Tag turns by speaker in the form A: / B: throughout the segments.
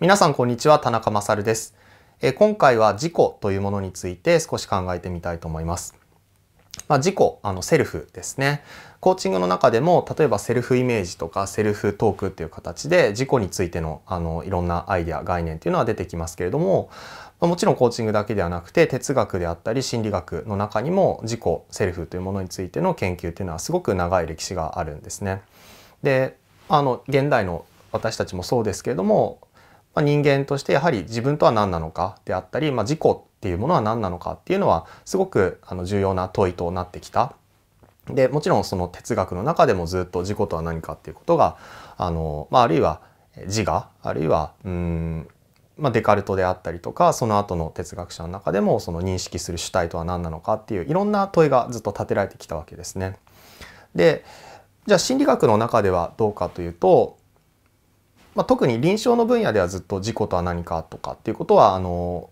A: 皆さんこんにちは田中勝です、え今回は事故というものについて少し考えてみたいと思います、まあ、事故あのセルフですねコーチングの中でも例えばセルフイメージとかセルフトークっていう形で事故についてのあのいろんなアイデア概念っていうのは出てきますけれどももちろんコーチングだけではなくて哲学であったり心理学の中にも自己セルフというものについての研究というのはすごく長い歴史があるんですね。であの現代の私たちもそうですけれどもまあ、人間としてやはり自分とは何なのかであったり、まあ、自己っていうものは何なのかっていうのはすごくあの重要な問いとなってきた。でもちろんその哲学の中でもずっと自己とは何かっていうことがあの、まあ、あるいは自我あるいはうんまあ、デカルトであったりとかその後の哲学者の中でもその認識する主体とは何なのかっていういろんな問いがずっと立てられてきたわけですね。でじゃあ心理学の中ではどうかというとまあ、特に臨床の分野ではずっと事故とは何かとかっていうことはあの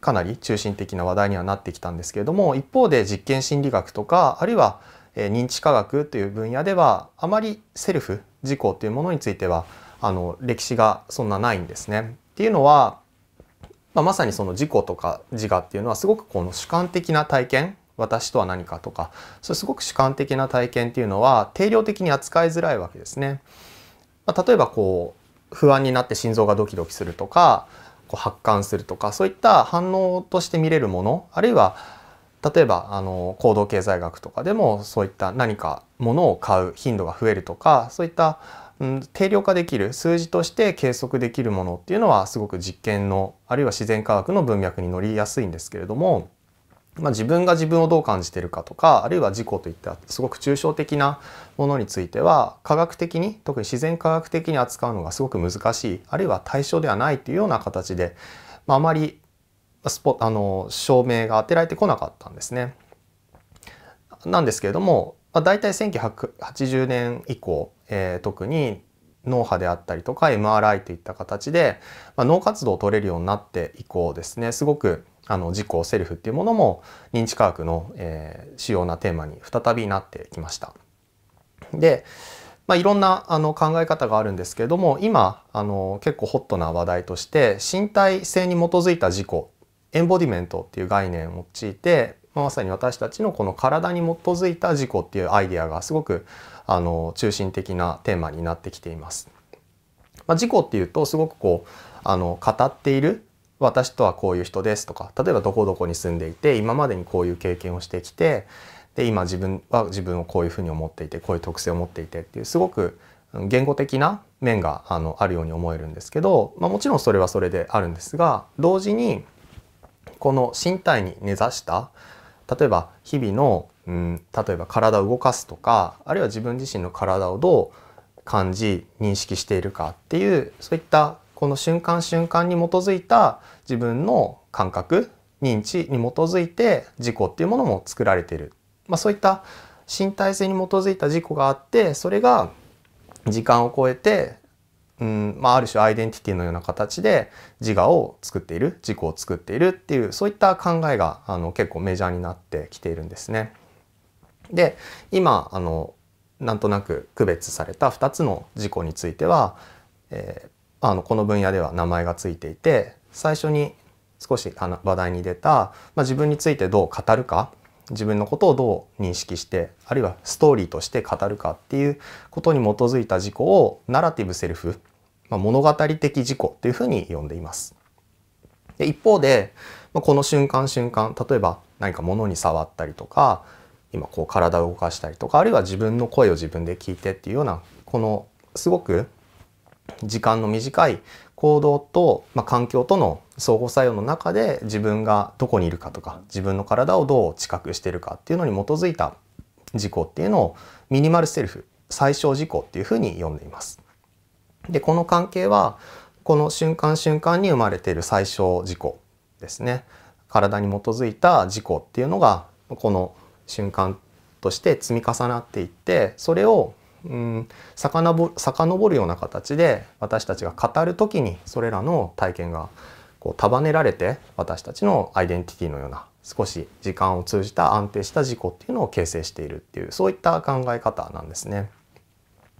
A: かなり中心的な話題にはなってきたんですけれども一方で実験心理学とかあるいは認知科学という分野ではあまりセルフ事故というものについてはあの歴史がそんなないんですね。っていうのは、まあ、まさにその事故とか自我っていうのはすごくこの主観的な体験私とは何かとかそれすごく主観的な体験っていうのは定量的に扱いづらいわけですね。まあ、例えばこう不安になって心臓がドキドキするとかこう発汗するとかそういった反応として見れるものあるいは例えばあの行動経済学とかでもそういった何かものを買う頻度が増えるとかそういった、うん、定量化できる数字として計測できるものっていうのはすごく実験のあるいは自然科学の文脈に乗りやすいんですけれどもまあ、自分が自分をどう感じてるかとかあるいは自己といったすごく抽象的なものについては科学的に特に自然科学的に扱うのがすごく難しいあるいは対象ではないというような形で、まあ、あまりスポあの証明が当てられてこなかったんですね。なんですけれども、まあ、大体1980年以降、えー、特に脳波であったりとか MRI といった形で、まあ、脳活動を取れるようになって以降ですねすごくあの自己セルフっていうものも認知科学の、えー、主要なテーマに再びなってきました。で、まあ、いろんなあの考え方があるんですけれども今あの結構ホットな話題として身体性に基づいた自己エンボディメントっていう概念を用いて、まあ、まさに私たちのこの体に基づいた自己っていうアイデアがすごくあの中心的なテーマになってきています。まあ、自己っていうとすごくこうあの語っている私とはこういう人ですとか例えばどこどこに住んでいて今までにこういう経験をしてきてで今自分は自分をこういうふうに思っていてこういう特性を持っていてっていうすごく言語的な面があのあるように思えるんですけど、まあ、もちろんそれはそれであるんですが同時にこの身体に根ざした例えば日々の、うん、例えば体を動かすとかあるいは自分自身の体をどう感じ認識しているかっていうそういったこの瞬間瞬間に基づいた自分の感覚認知に基づいて自己っていうものも作られている、まあ、そういった身体性に基づいた自己があってそれが時間を超えて、うんまあ、ある種アイデンティティのような形で自我を作っている自己を作っているっていうそういった考えがあの結構メジャーになってきているんですね。で今あのなんとなく区別された2つの自己については、えーあのこの分野では名前がついていて最初に少しあの話題に出た、まあ、自分についてどう語るか自分のことをどう認識してあるいはストーリーとして語るかっていうことに基づいた事故をナラティブセルフ、まあ、物語的事故というふうに呼んでいます。で一方でこの瞬間瞬間例えば何か物に触ったりとか今こう体を動かしたりとかあるいは自分の声を自分で聞いてっていうようなこのすごく時間の短い行動と、まあ、環境との相互作用の中で自分がどこにいるかとか自分の体をどう知覚してるかっていうのに基づいた事故っていうのをミニマルセルフ最小事故っていうふうに呼んでいます。でこの関係はこの瞬間瞬間に生まれている最小事故ですね。体に基づいた事故っていうのがこの瞬間として積み重なっていってそれをうん遡遡るような形で私たちが語る時にそれらの体験がこう束ねられて私たちのアイデンティティのような少し時間を通じた安定した自己っていうのを形成しているっていうそういった考え方なんですね。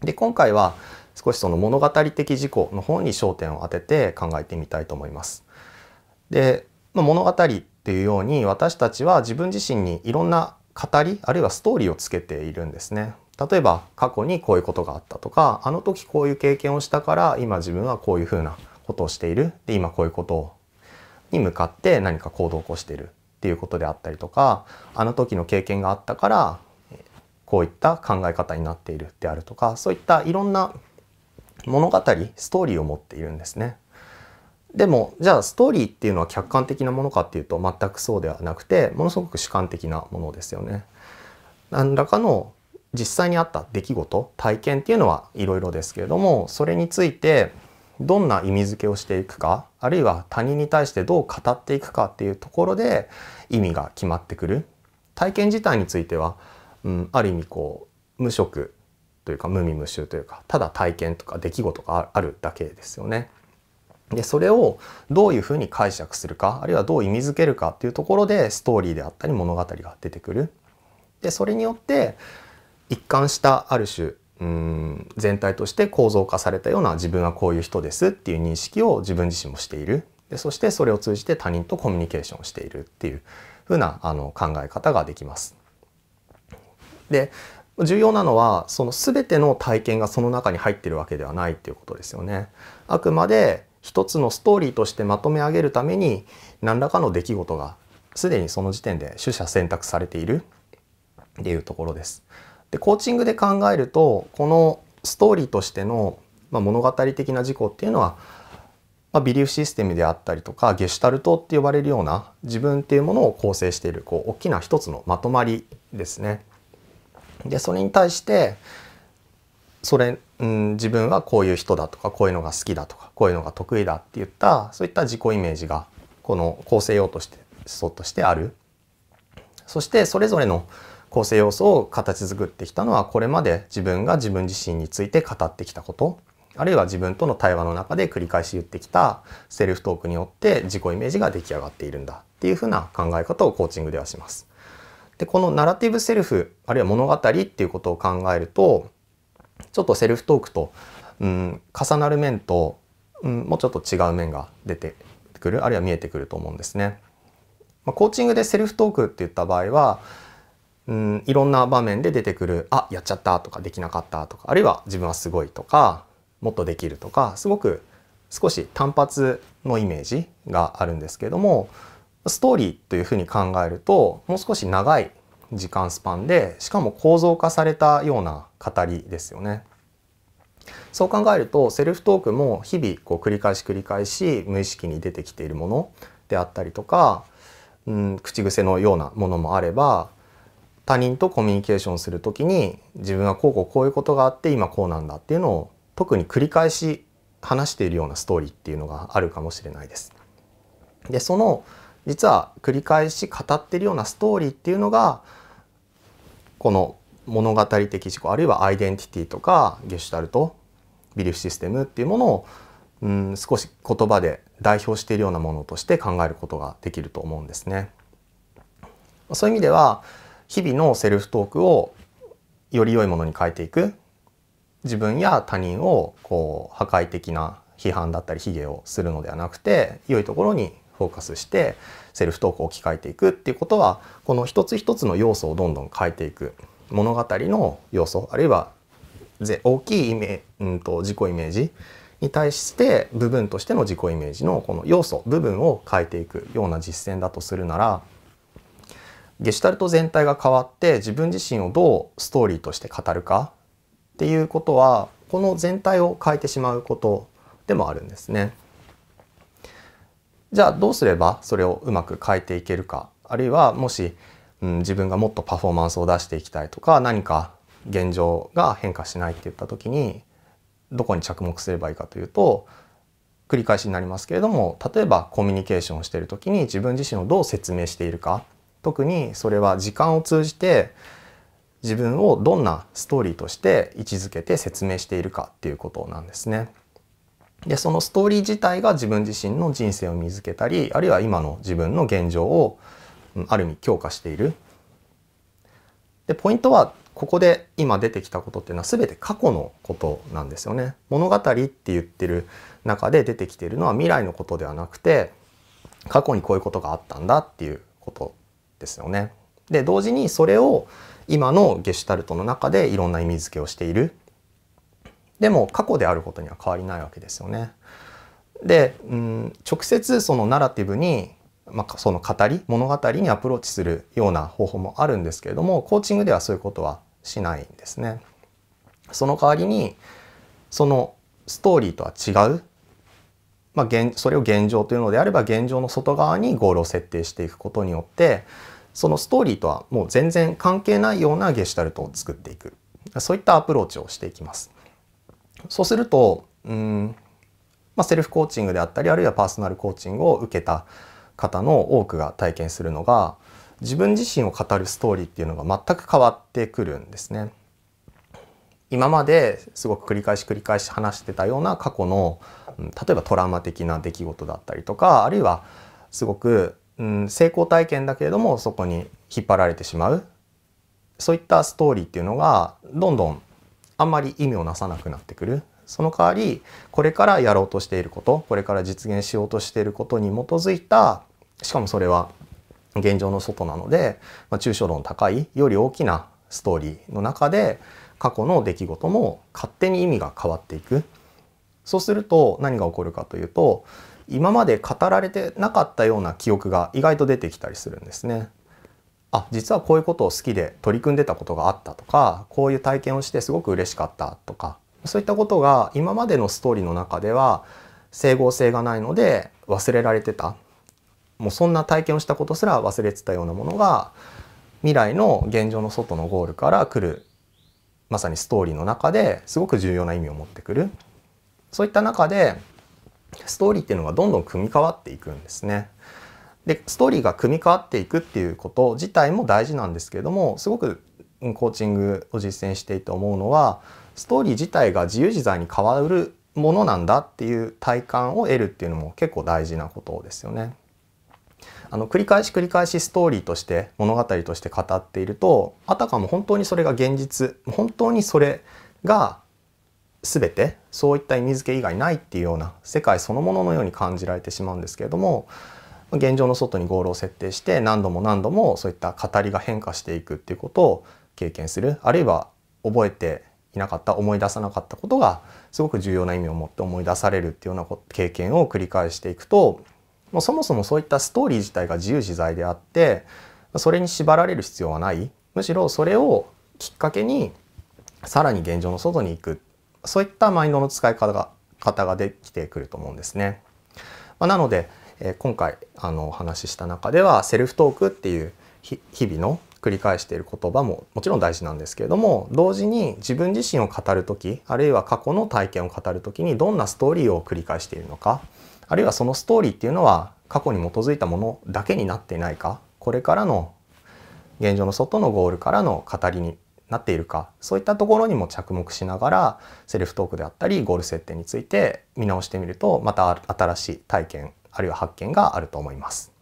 A: で今回は少しその物語的自己の方に焦点を当てて考えてみたいと思います。で、まあ、物語っていうように私たちは自分自身にいろんな語りあるいはストーリーをつけているんですね。例えば過去にこういうことがあったとかあの時こういう経験をしたから今自分はこういうふうなことをしているで今こういうことに向かって何か行動を起こしているっていうことであったりとかあの時の経験があったからこういった考え方になっているであるとかそういったいろんな物語ストーリーを持っているんですね。でもじゃあストーリーっていうのは客観的なものかっていうと全くそうではなくてものすごく主観的なものですよね。何らかの実際にあった出来事体験っていうのはいろいろですけれどもそれについてどんな意味付けをしていくかあるいは他人に対してどう語っていくかっていうところで意味が決まってくる体験自体については、うん、ある意味こう無色というか無味無臭というかただ体験とか出来事があるだけですよね。でそれをどういうふうに解釈するかあるいはどう意味づけるかっていうところでストーリーであったり物語が出てくる。でそれによって一貫したある種うん全体として構造化されたような自分はこういう人ですっていう認識を自分自身もしているでそしてそれを通じて他人とコミュニケーションをしているっていうふうなあの考え方ができます。で重要なのはその全ての体験がその中に入ってるわけではないっていうことですよね。あくまで一つのストーリーとしてまとめ上げるために何らかの出来事がすでにその時点で取捨選択されているっていうところです。でコーチングで考えるとこのストーリーとしての、まあ、物語的な事故っていうのは、まあ、ビリーフシステムであったりとかゲシュタルトって呼ばれるような自分っていうものを構成しているこう大きな一つのまとまりですね。でそれに対してそれ、うん、自分はこういう人だとかこういうのが好きだとかこういうのが得意だっていったそういった自己イメージがこの構成要としてそうとしてある。そしてそれぞれの構成要素を形作ってきたのはこれまで自分が自分自身について語ってきたことあるいは自分との対話の中で繰り返し言ってきたセルフトークによって自己イメージが出来上がっているんだっていうふうな考え方をコーチングではします。でこのナラティブセルフあるいは物語っていうことを考えるとちょっとセルフトークと、うん、重なる面と、うん、もうちょっと違う面が出てくるあるいは見えてくると思うんですね。まあ、コーチングでセルフトークって言った場合はうん、いろんな場面で出てくる「あやっちゃった」とか「できなかった」とかあるいは「自分はすごい」とか「もっとできる」とかすごく少し単発のイメージがあるんですけどもストーリーというふうに考えるともう少し長い時間スパンでしかも構造化されたような語りですよね。そう考えるとセルフトークも日々こう繰り返し繰り返し無意識に出てきているものであったりとか、うん、口癖のようなものもあれば他人とコミュニケーションするきに自分はこうこうこういうことがあって今こうなんだっていうのを特に繰り返し話しているようなストーリーっていうのがあるかもしれないです。でその実は繰り返し語ってるようなストーリーっていうのがこの物語的思考あるいはアイデンティティとかゲシュタルトビリフシステムっていうものをうん少し言葉で代表しているようなものとして考えることができると思うんですね。そういう意味では日々のセルフトークをより良いものに変えていく自分や他人をこう破壊的な批判だったり卑下をするのではなくて良いところにフォーカスしてセルフトークを置き換えていくっていうことはこの一つ一つの要素をどんどん変えていく物語の要素あるいは大きいイメうんと自己イメージに対して部分としての自己イメージのこの要素部分を変えていくような実践だとするならシュタルト全体が変わって自分自身をどうストーリーとして語るかっていうことはこの全体を変えてしまうことでもあるんですね。じゃあどうすればそれをうまく変えていけるかあるいはもし、うん、自分がもっとパフォーマンスを出していきたいとか何か現状が変化しないっていった時にどこに着目すればいいかというと繰り返しになりますけれども例えばコミュニケーションをしている時に自分自身をどう説明しているか特にそれは時間を通じて自分をどんなストーリーとして位置づけて説明しているかっていうことなんですね。でそのストーリー自体が自分自身の人生を見つけたりあるいは今の自分の現状をある意味強化している。でポイントはここで今出てきたことっていうのは全て過去のことなんですよね。物語って言ってる中で出てきているのは未来のことではなくて過去にこういうことがあったんだっていうことですよね。で同時にそれを今のゲシュタルトの中でいろんな意味付けをしている。でも過去であることには変わりないわけですよね。で、うん、直接そのナラティブに、まあ、その語り物語にアプローチするような方法もあるんですけれどもコーチングではそういうことはしないんですね。その代わりにそのストーリーとは違う、まあ、それを現状というのであれば現状の外側にゴールを設定していくことによってそのストーリーとはもう全然関係ないようなゲシュタルトを作っていくそういったアプローチをしていきます。そうするとうん、まあ、セルフコーチングであったりあるいはパーソナルコーチングを受けた方の多くが体験するのが自分自身を語るストーリーっていうのが全く変わってくるんですね。今まですごく繰り返し繰り返し話してたような過去の例えばトラウマ的な出来事だったりとかあるいはすごくうん、成功体験だけれどもそこに引っ張られてしまうそういったストーリーっていうのがどんどんあんまり意味をなさなくなってくるその代わりこれからやろうとしていることこれから実現しようとしていることに基づいたしかもそれは現状の外なので、まあ、抽象度の高いより大きなストーリーの中で過去の出来事も勝手に意味が変わっていくそうすると何が起こるかというと今まで語られてなかったような記憶が意外と出てきたりするんですね。あ実はこういうことを好きで取り組んでたことがあったとかこういう体験をしてすごく嬉しかったとかそういったことが今までのストーリーの中では整合性がないので忘れられてたもうそんな体験をしたことすら忘れてたようなものが未来の現状の外のゴールから来るまさにストーリーの中ですごく重要な意味を持ってくるそういった中でストーリーっていうのがどんどん組み替わっていくんですね。でストーリーが組み替わっていくっていうこと自体も大事なんですけれどもすごくコーチングを実践していて思うのはストーリー自体が自由自在に変わるものなんだっていう体感を得るっていうのも結構大事なことですよね。あの繰り返し繰り返しストーリーとして物語として語っているとあたかも本当にそれが現実本当にそれが全てそういった意味付け以外ないっていうような世界そのもののように感じられてしまうんですけれども現状の外にゴールを設定して何度も何度もそういった語りが変化していくっていうことを経験するあるいは覚えていなかった思い出さなかったことがすごく重要な意味を持って思い出されるっていうような経験を繰り返していくとまあ、そもそもそういったストーリー自体が自由自在であってそれに縛られる必要はないむしろそれをきっかけにさらに現状の外に行くそういったマインドの使い方が方ができてくると思うんですね。まあ、なので、えー、今回あのお話しした中ではセルフトークっていう日々の繰り返している言葉ももちろん大事なんですけれども同時に自分自身を語る時あるいは過去の体験を語る時にどんなストーリーを繰り返しているのかあるいはそのストーリーっていうのは過去に基づいたものだけになっていないかこれからの現状の外のゴールからの語りになっているかそういったところにも着目しながらセルフトークであったりゴール設定について見直してみるとまた新しい体験あるいは発見があると思います。